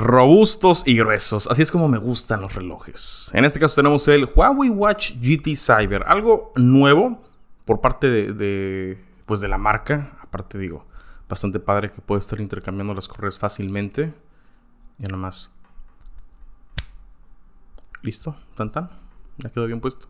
robustos y gruesos. Así es como me gustan los relojes. En este caso tenemos el Huawei Watch GT Cyber, algo nuevo por parte de, pues de la marca. Aparte digo, bastante padre que puede estar intercambiando las correas fácilmente. Ya más Listo, tan tan. Ya quedó bien puesto.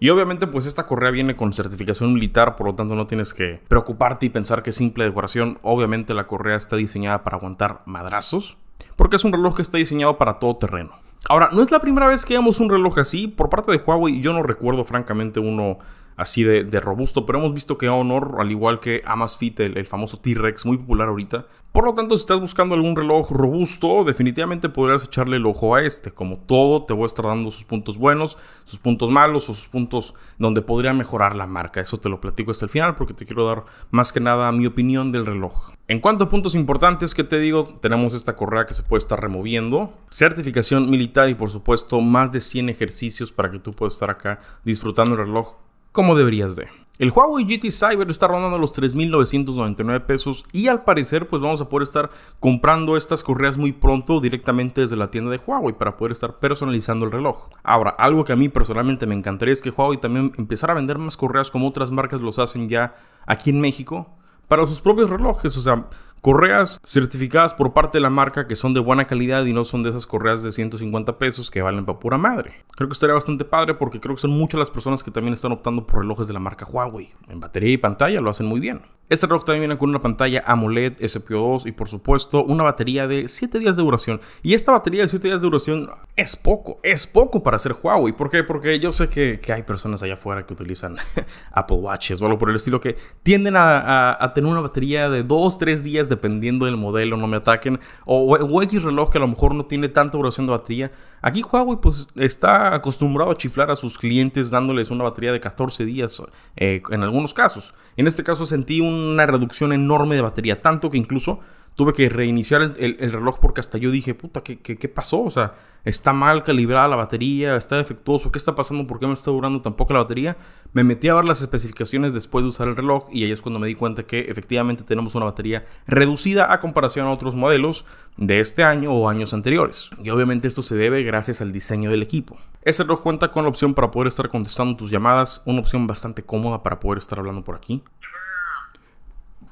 Y obviamente pues esta correa viene con certificación militar, por lo tanto no tienes que preocuparte y pensar que es simple decoración. Obviamente la correa está diseñada para aguantar madrazos, porque es un reloj que está diseñado para todo terreno. Ahora, no es la primera vez que vemos un reloj así, por parte de Huawei yo no recuerdo francamente uno así de, robusto, pero hemos visto que Honor, al igual que Amazfit, el, el famoso T-Rex, muy popular ahorita. Por lo tanto, si estás buscando algún reloj robusto, definitivamente podrías echarle el ojo a este. Como todo, te voy a estar dando sus puntos buenos, sus puntos malos o sus puntos donde podría mejorar la marca. Eso te lo platico hasta el final porque te quiero dar más que nada mi opinión del reloj. En cuanto a puntos importantes que te digo, tenemos esta correa que se puede estar removiendo, certificación militar y por supuesto más de 100 ejercicios para que tú puedas estar acá disfrutando el reloj como deberías de. El Huawei GT Cyber está rondando los 3.999 pesos y al parecer pues vamos a poder estar comprando estas correas muy pronto directamente desde la tienda de Huawei para poder estar personalizando el reloj. Ahora, algo que a mí personalmente me encantaría es que Huawei también empezara a vender más correas como otras marcas los hacen ya aquí en México para sus propios relojes, o sea, Correas certificadas por parte de la marca que son de buena calidad y no son de esas correas de 150 pesos que valen para pura madre. Creo que estaría bastante padre porque creo que son muchas las personas que también están optando por relojes de la marca Huawei. En batería y pantalla lo hacen muy bien. Este reloj también viene con una pantalla AMOLED SPO2 y por supuesto una batería de 7 días de duración. Y esta batería de 7 días de duración es poco, es poco para hacer Huawei. ¿Por qué? Porque yo sé que, hay personas allá afuera que utilizan Apple Watches o algo por el estilo que tienden a, a tener una batería de 2, 3 días dependiendo del modelo, no me ataquen. O, X reloj que a lo mejor no tiene tanta duración de batería. Aquí Huawei pues está acostumbrado a chiflar a sus clientes dándoles una batería de 14 días eh, en algunos casos. En este caso sentí una reducción enorme de batería, tanto que incluso tuve que reiniciar el, reloj porque hasta yo dije, puta, ¿qué, pasó? O sea, está mal calibrada la batería, está defectuoso, ¿qué está pasando? ¿Por qué no está durando tampoco la batería? Me metí a ver las especificaciones después de usar el reloj y ahí es cuando me di cuenta que efectivamente tenemos una batería reducida a comparación a otros modelos de este año o años anteriores. Y obviamente esto se debe gracias al diseño del equipo. Este reloj cuenta con la opción para poder estar contestando tus llamadas, una opción bastante cómoda para poder estar hablando por aquí.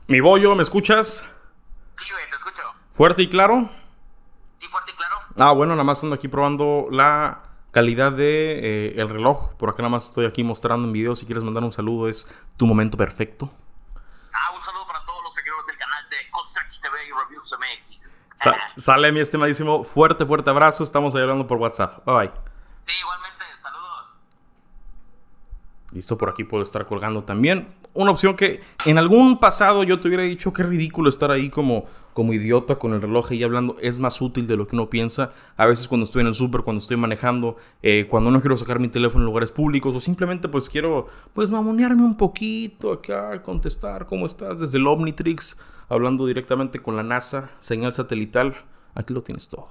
Mi bollo, ¿me escuchas? ¿Fuerte y claro? fuerte y claro. Ah, bueno, nada más ando aquí probando la calidad de eh, el reloj. Por acá nada más estoy aquí mostrando un video. Si quieres mandar un saludo, es tu momento perfecto. Ah, un saludo para todos los seguidores del canal de TV y Reviews MX. sale mi estimadísimo. Fuerte, fuerte abrazo. Estamos ahí hablando por WhatsApp. Bye bye. Sí, igualmente. Saludos. Listo, por aquí puedo estar colgando también una opción que en algún pasado yo te hubiera dicho qué ridículo estar ahí como, como idiota con el reloj ahí hablando. Es más útil de lo que uno piensa. A veces cuando estoy en el súper, cuando estoy manejando, eh, cuando no quiero sacar mi teléfono en lugares públicos o simplemente pues quiero pues mamonearme un poquito acá, contestar cómo estás desde el Omnitrix, hablando directamente con la NASA, señal satelital. Aquí lo tienes todo.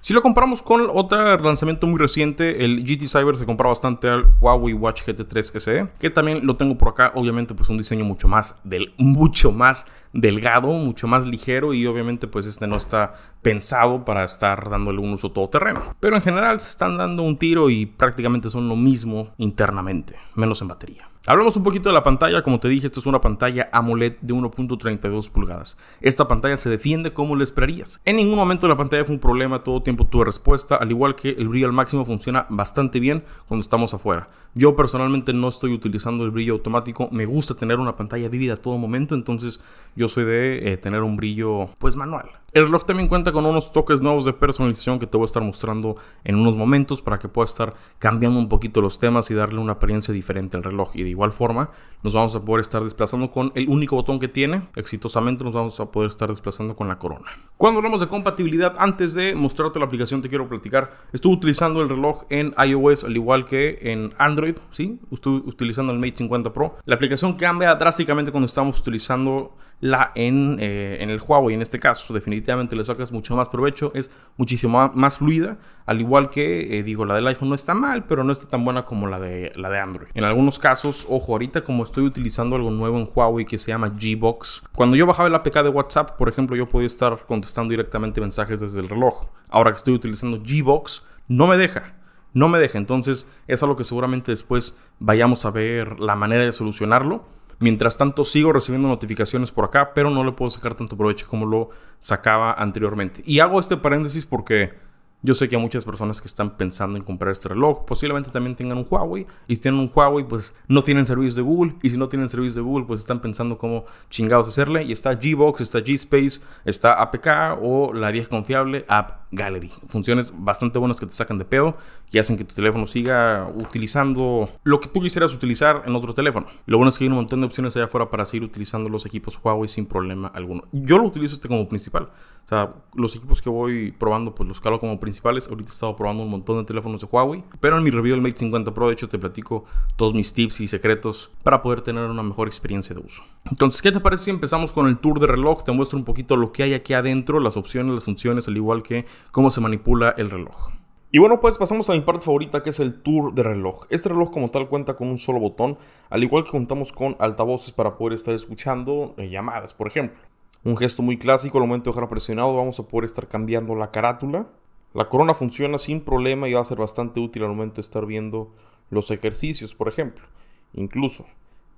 Si lo comparamos con otro lanzamiento muy reciente, el GT Cyber se compara bastante al Huawei Watch GT3 SE, que también lo tengo por acá, obviamente pues un diseño mucho más del mucho más delgado, mucho más ligero y obviamente pues este no está pensado para estar dándole un uso todoterreno. Pero en general se están dando un tiro y prácticamente son lo mismo internamente, menos en batería. Hablamos un poquito de la pantalla, como te dije, esto es una pantalla AMOLED de 1.32 pulgadas. Esta pantalla se defiende como le esperarías. En ningún momento la pantalla fue un problema, todo tiempo tuve respuesta, al igual que el brillo al máximo funciona bastante bien cuando estamos afuera. Yo personalmente no estoy utilizando el brillo automático, me gusta tener una pantalla vívida a todo momento, entonces yo soy de eh, tener un brillo pues manual. El reloj también cuenta con unos toques nuevos de personalización que te voy a estar mostrando en unos momentos para que pueda estar cambiando un poquito los temas y darle una apariencia diferente al reloj. Y de igual forma nos vamos a poder estar desplazando con el único botón que tiene. Exitosamente nos vamos a poder estar desplazando con la corona. Cuando hablamos de compatibilidad, antes de mostrarte la aplicación te quiero platicar. Estuve utilizando el reloj en iOS al igual que en Android, ¿sí? Estuve utilizando el Mate 50 Pro. La aplicación cambia drásticamente cuando estamos utilizando la eh, en, el Huawei en este caso, definitivamente le sacas mucho más provecho, es muchísimo más fluida, al igual que, eh, digo, la del iPhone no está mal, pero no está tan buena como la de, la de Android. En algunos casos, ojo, ahorita como estoy utilizando algo nuevo en Huawei que se llama G-Box, cuando yo bajaba el APK de WhatsApp, por ejemplo, yo podía estar contestando directamente mensajes desde el reloj. Ahora que estoy utilizando G-Box, no me deja no me deja. Entonces es algo que seguramente después vayamos a ver la manera de solucionarlo. Mientras tanto, sigo recibiendo notificaciones por acá, pero no le puedo sacar tanto provecho como lo sacaba anteriormente. Y hago este paréntesis porque yo sé que muchas personas que están pensando en comprar este reloj posiblemente también tengan un Huawei. Y si tienen un Huawei, pues no tienen servicios de Google. Y si no tienen servicios de Google, pues están pensando cómo chingados hacerle. Y está Gbox, está G-Space, está APK o la vieja confiable App Gallery. Funciones bastante buenas que te sacan de pedo y hacen que tu teléfono siga utilizando lo que tú quisieras utilizar en otro teléfono. lo bueno es que hay un montón de opciones allá afuera para seguir utilizando los equipos Huawei sin problema alguno. Yo lo utilizo este como principal. O sea, los equipos que voy probando, pues los calo como principal principales. Ahorita he estado probando un montón de teléfonos de Huawei, pero en mi review del Mate 50 Pro, de hecho, te platico todos mis tips y secretos para poder tener una mejor experiencia de uso. Entonces, ¿qué te parece si empezamos con el tour de reloj? Te muestro un poquito lo que hay aquí adentro, las opciones, las funciones, al igual que cómo se manipula el reloj. Y bueno, pues pasamos a mi parte favorita que es el tour de reloj. Este reloj como tal cuenta con un solo botón, al igual que contamos con altavoces para poder estar escuchando eh, llamadas, por ejemplo. Un gesto muy clásico, al momento de dejar presionado vamos a poder estar cambiando la carátula. La corona funciona sin problema y va a ser bastante útil al momento de estar viendo los ejercicios, por ejemplo. Incluso,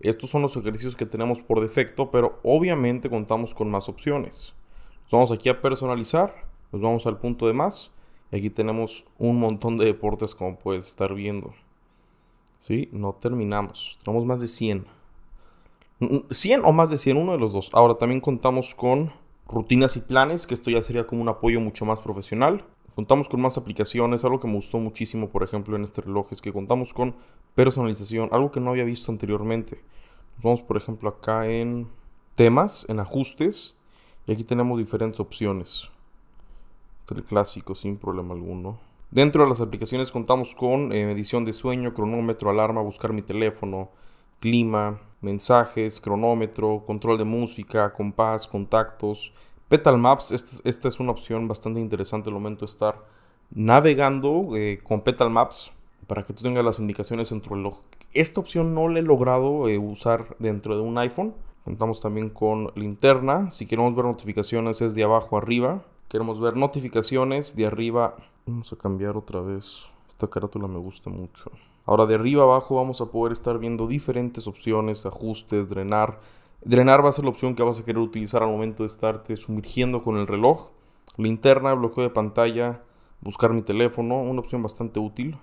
estos son los ejercicios que tenemos por defecto, pero obviamente contamos con más opciones. vamos aquí a personalizar, nos vamos al punto de más, y aquí tenemos un montón de deportes como puedes estar viendo. ¿Sí? No terminamos, tenemos más de 100. 100 mm, mm, o más de 100, uno de los dos. Ahora también contamos con rutinas y planes, que esto ya sería como un apoyo mucho más profesional. Contamos con más aplicaciones, algo que me gustó muchísimo, por ejemplo, en este reloj es que contamos con personalización, algo que no había visto anteriormente. Nos vamos, por ejemplo, acá en temas, en ajustes, y aquí tenemos diferentes opciones. el clásico, sin problema alguno. Dentro de las aplicaciones contamos con edición eh, medición de sueño, cronómetro, alarma, buscar mi teléfono, clima, mensajes, cronómetro, control de música, compás, contactos, Petal Maps, esta es una opción bastante interesante el momento de estar navegando eh, con Petal Maps para que tú tengas las indicaciones dentro tu reloj. Esta opción no la he logrado eh, usar dentro de un iPhone. Contamos también con linterna. Si queremos ver notificaciones es de abajo arriba. Queremos ver notificaciones de arriba. Vamos a cambiar otra vez. Esta carátula me gusta mucho. Ahora de arriba abajo vamos a poder estar viendo diferentes opciones, ajustes, drenar, Drenar va a ser la opción que vas a querer utilizar al momento de estarte sumergiendo con el reloj. Linterna, bloqueo de pantalla, buscar mi teléfono, una opción bastante útil.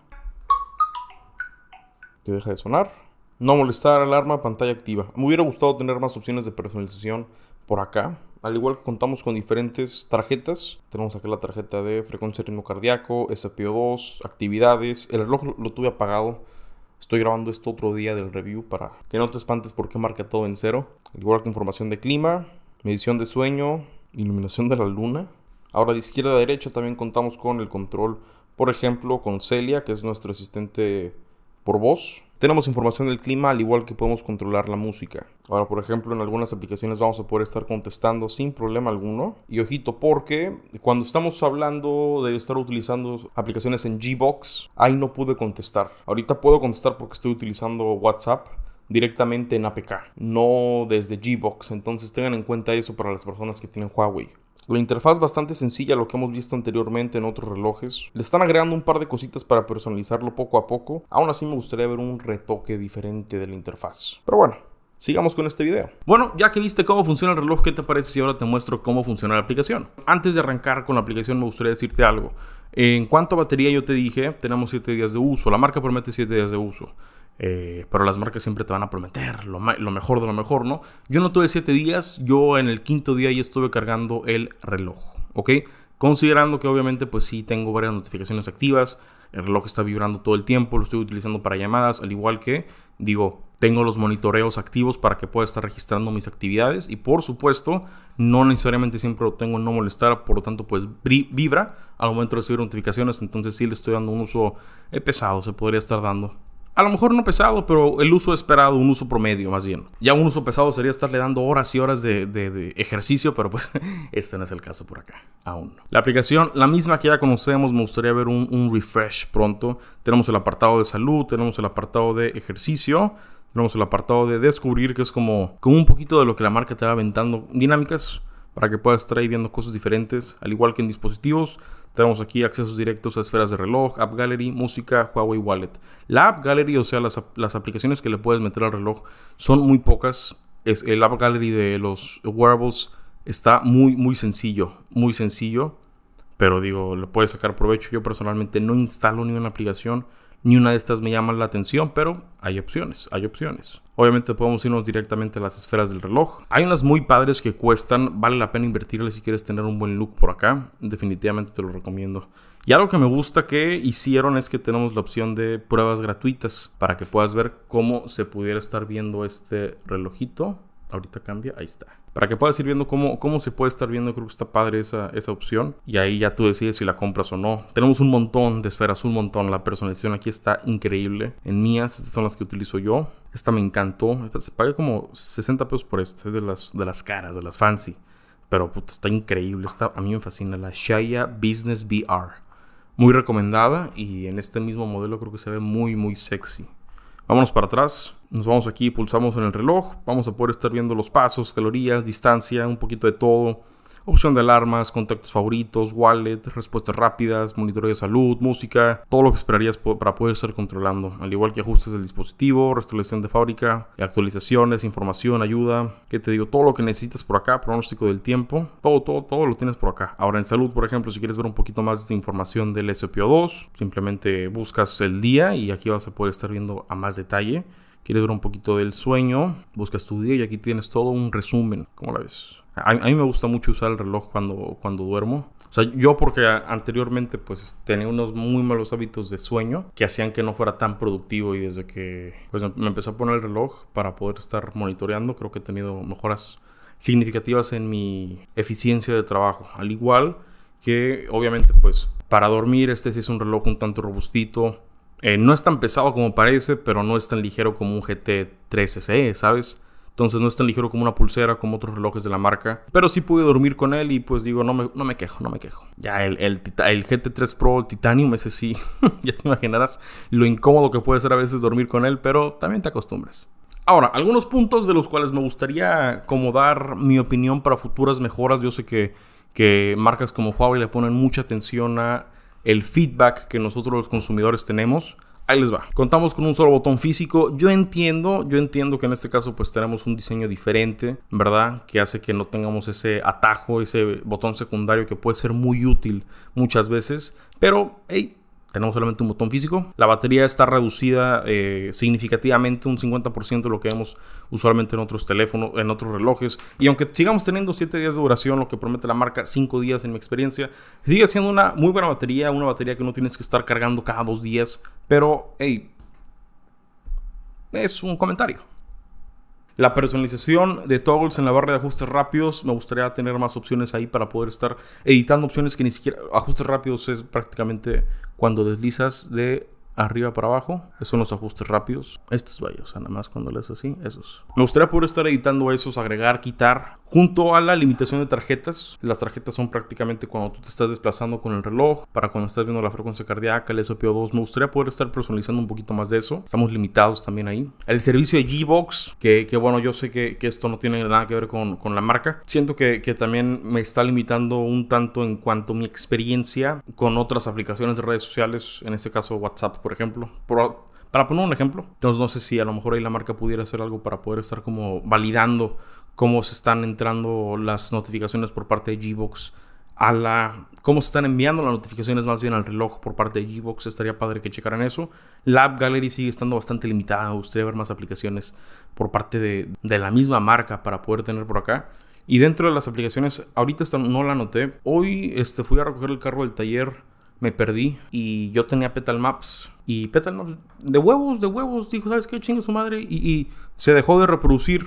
Que deja de sonar. No molestar, alarma, pantalla activa. Me hubiera gustado tener más opciones de personalización por acá. Al igual que contamos con diferentes tarjetas, tenemos aquí la tarjeta de frecuencia ritmo cardíaco, SPO2, actividades. El reloj lo tuve apagado Estoy grabando esto otro día del review para que no te espantes porque marca todo en cero. Igual que información de clima, medición de sueño, iluminación de la luna. Ahora de izquierda a derecha también contamos con el control, por ejemplo, con Celia, que es nuestro asistente por voz. Tenemos información del clima al igual que podemos controlar la música. Ahora, por ejemplo, en algunas aplicaciones vamos a poder estar contestando sin problema alguno. Y ojito, porque cuando estamos hablando de estar utilizando aplicaciones en Gbox, ahí no pude contestar. Ahorita puedo contestar porque estoy utilizando WhatsApp directamente en APK, no desde Gbox. Entonces tengan en cuenta eso para las personas que tienen Huawei. La interfaz bastante sencilla lo que hemos visto anteriormente en otros relojes. Le están agregando un par de cositas para personalizarlo poco a poco. Aún así me gustaría ver un retoque diferente de la interfaz. Pero bueno, Sigamos con este video. Bueno, ya que viste cómo funciona el reloj, ¿qué te parece si ahora te muestro cómo funciona la aplicación? Antes de arrancar con la aplicación me gustaría decirte algo. En cuanto a batería, yo te dije, tenemos 7 días de uso. La marca promete 7 días de uso. Eh, pero las marcas siempre te van a prometer lo, lo, mejor de lo mejor, ¿no? Yo no tuve 7 días, yo en el quinto día ya estuve cargando el reloj, ¿ok? Considerando que obviamente pues sí tengo varias notificaciones activas, el reloj está vibrando todo el tiempo, lo estoy utilizando para llamadas, al igual que, digo, tengo los monitoreos activos para que pueda estar registrando mis actividades y por supuesto no necesariamente siempre lo tengo en no molestar, por lo tanto pues vibra al momento de recibir notificaciones, entonces sí le estoy dando un uso eh, pesado, se podría estar dando a lo mejor no pesado, pero el uso esperado, un uso promedio más bien. Ya un uso pesado sería estarle dando horas y horas de, ejercicio, pero pues este no es el caso por acá, aún. La aplicación, la misma que ya conocemos, me gustaría ver un, refresh pronto. Tenemos el apartado de salud, tenemos el apartado de ejercicio, tenemos el apartado de descubrir, que es como, como un poquito de lo que la marca te va aventando, dinámicas para que puedas estar ahí viendo cosas diferentes, al igual que en dispositivos. Tenemos aquí accesos directos a esferas de reloj, App Gallery, música, Huawei Wallet. La App Gallery, o sea, las, aplicaciones que le puedes meter al reloj son muy pocas. Es el App Gallery de los wearables está muy, muy sencillo, muy sencillo. Pero digo, le puedes sacar provecho. Yo personalmente no instalo ni una aplicación ni una de estas me llama la atención, pero hay opciones, hay opciones. Obviamente podemos irnos directamente a las esferas del reloj. Hay unas muy padres que cuestan, vale la pena invertirle si quieres tener un buen look por acá. Definitivamente te lo recomiendo. Y algo que me gusta que hicieron es que tenemos la opción de pruebas gratuitas para que puedas ver cómo se pudiera estar viendo este relojito. Ahorita cambia, ahí está para que puedas ir viendo cómo, cómo se puede estar viendo. Creo que está padre esa, opción. Y ahí ya tú decides si la compras o no. Tenemos un montón de esferas, un montón. La personalización aquí está increíble. En mías, estas son las que utilizo yo. Esta me encantó. Se paga como 60 pesos por esto. Es de las, de las caras, de las fancy. Pero está increíble. Está, a mí me fascina la Shaya Business VR. Muy recomendada y en este mismo modelo creo que se ve muy, muy sexy. Vámonos para atrás, nos vamos aquí, pulsamos en el reloj, vamos a poder estar viendo los pasos, calorías, distancia, un poquito de todo opción de alarmas, contactos favoritos, wallet, respuestas rápidas, monitoreo de salud, música, todo lo que esperarías para poder estar controlando, al igual que ajustes del dispositivo, restauración de fábrica, actualizaciones, información, ayuda, que te digo, todo lo que necesitas por acá, pronóstico del tiempo, todo, todo, todo lo tienes por acá. Ahora en salud, por ejemplo, si quieres ver un poquito más de información del SPO2, simplemente buscas el día y aquí vas a poder estar viendo a más detalle quieres ver un poquito del sueño, buscas tu día y aquí tienes todo un resumen, ¿cómo la ves? A, mí me gusta mucho usar el reloj cuando, cuando duermo. O sea, yo porque anteriormente pues tenía unos muy malos hábitos de sueño que hacían que no fuera tan productivo y desde que pues em, me empecé a poner el reloj para poder estar monitoreando, creo que he tenido mejoras significativas en mi eficiencia de trabajo. Al igual que obviamente pues para dormir este sí es un reloj un tanto robustito, eh, no es tan pesado como parece, pero no es tan ligero como un GT3 SE, ¿sabes? Entonces no es tan ligero como una pulsera, como otros relojes de la marca. Pero sí pude dormir con él y pues digo, no me, no me quejo, no me quejo. Ya el, el, GT3 Pro Titanium, ese sí, ya te imaginarás lo incómodo que puede ser a veces dormir con él, pero también te acostumbras. Ahora, algunos puntos de los cuales me gustaría dar mi opinión para futuras mejoras. Yo sé que, que marcas como Huawei le ponen mucha atención a el feedback que nosotros los consumidores tenemos. Ahí les va. Contamos con un solo botón físico. Yo entiendo, yo entiendo que en este caso pues tenemos un diseño diferente, ¿verdad? Que hace que no tengamos ese atajo, ese botón secundario que puede ser muy útil muchas veces. Pero, hey, tenemos solamente un botón físico. La batería está reducida eh, significativamente un 50% de lo que vemos usualmente en otros teléfonos, en otros relojes. Y aunque sigamos teniendo 7 días de duración, lo que promete la marca, 5 días en mi experiencia, sigue siendo una muy buena batería, una batería que no tienes que estar cargando cada dos días. Pero, hey, es un comentario. La personalización de toggles en la barra de ajustes rápidos, me gustaría tener más opciones ahí para poder estar editando opciones que ni siquiera... Ajustes rápidos es prácticamente cuando deslizas de arriba para abajo. Esos son los ajustes rápidos. Estos sea nada más cuando le haces así, esos. Me gustaría poder estar editando esos, agregar, quitar. Junto a la limitación de tarjetas, las tarjetas son prácticamente cuando tú te estás desplazando con el reloj, para cuando estás viendo la frecuencia cardíaca, el SPO2, me gustaría poder estar personalizando un poquito más de eso, estamos limitados también ahí. El servicio de G-Box, que, bueno, yo sé que, esto no tiene nada que ver con, la marca, siento que, también me está limitando un tanto en cuanto a mi experiencia con otras aplicaciones de redes sociales, en este caso WhatsApp, por ejemplo. para poner un ejemplo, entonces no sé si a lo mejor ahí la marca pudiera hacer algo para poder estar como validando cómo se están entrando las notificaciones por parte de Gbox a la cómo se están enviando las notificaciones más bien al reloj por parte de Gbox, estaría padre que checaran eso. La App Gallery sigue estando bastante limitada, gustaría ver más aplicaciones por parte de, la misma marca para poder tener por acá. Y dentro de las aplicaciones, ahorita no la noté. Hoy este, fui a recoger el carro del taller, me perdí y yo tenía Petal Maps. Y Petal Maps, de huevos, de huevos, dijo, ¿sabes qué? chingo su madre. y se dejó de reproducir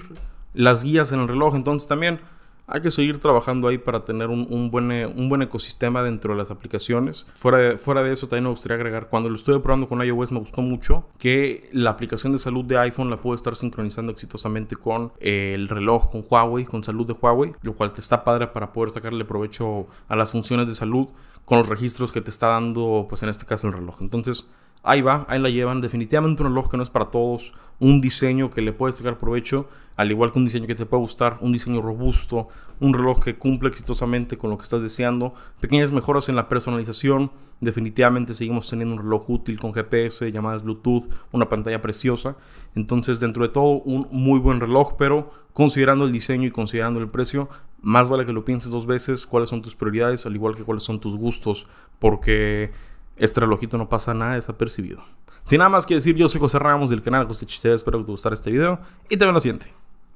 las guías en el reloj. Entonces también hay que seguir trabajando ahí para tener un, buen, un buen ecosistema dentro de las aplicaciones. Fuera de, fuera de eso, también me gustaría agregar, cuando lo estuve probando con iOS me gustó mucho que la aplicación de salud de iPhone la puedo estar sincronizando exitosamente con eh, el reloj, con Huawei, con salud de Huawei, lo cual te está padre para poder sacarle provecho a las funciones de salud con los registros que te está dando, pues en este caso el reloj. Entonces, ahí va, ahí la llevan. Definitivamente un reloj que no es para todos, un diseño que le puedes sacar provecho, al igual que un diseño que te puede gustar, un diseño robusto, un reloj que cumple exitosamente con lo que estás deseando, pequeñas mejoras en la personalización. Definitivamente seguimos teniendo un reloj útil con GPS, llamadas Bluetooth, una pantalla preciosa. Entonces, dentro de todo, un muy buen reloj, pero considerando el diseño y considerando el precio, más vale que lo pienses dos veces, cuáles son tus prioridades, al igual que cuáles son tus gustos, porque este relojito no pasa nada desapercibido. Sin nada más que decir, yo soy José Ramos del canal José Chiste, espero que te guste este video y te veo en la siguiente.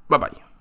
Bye bye.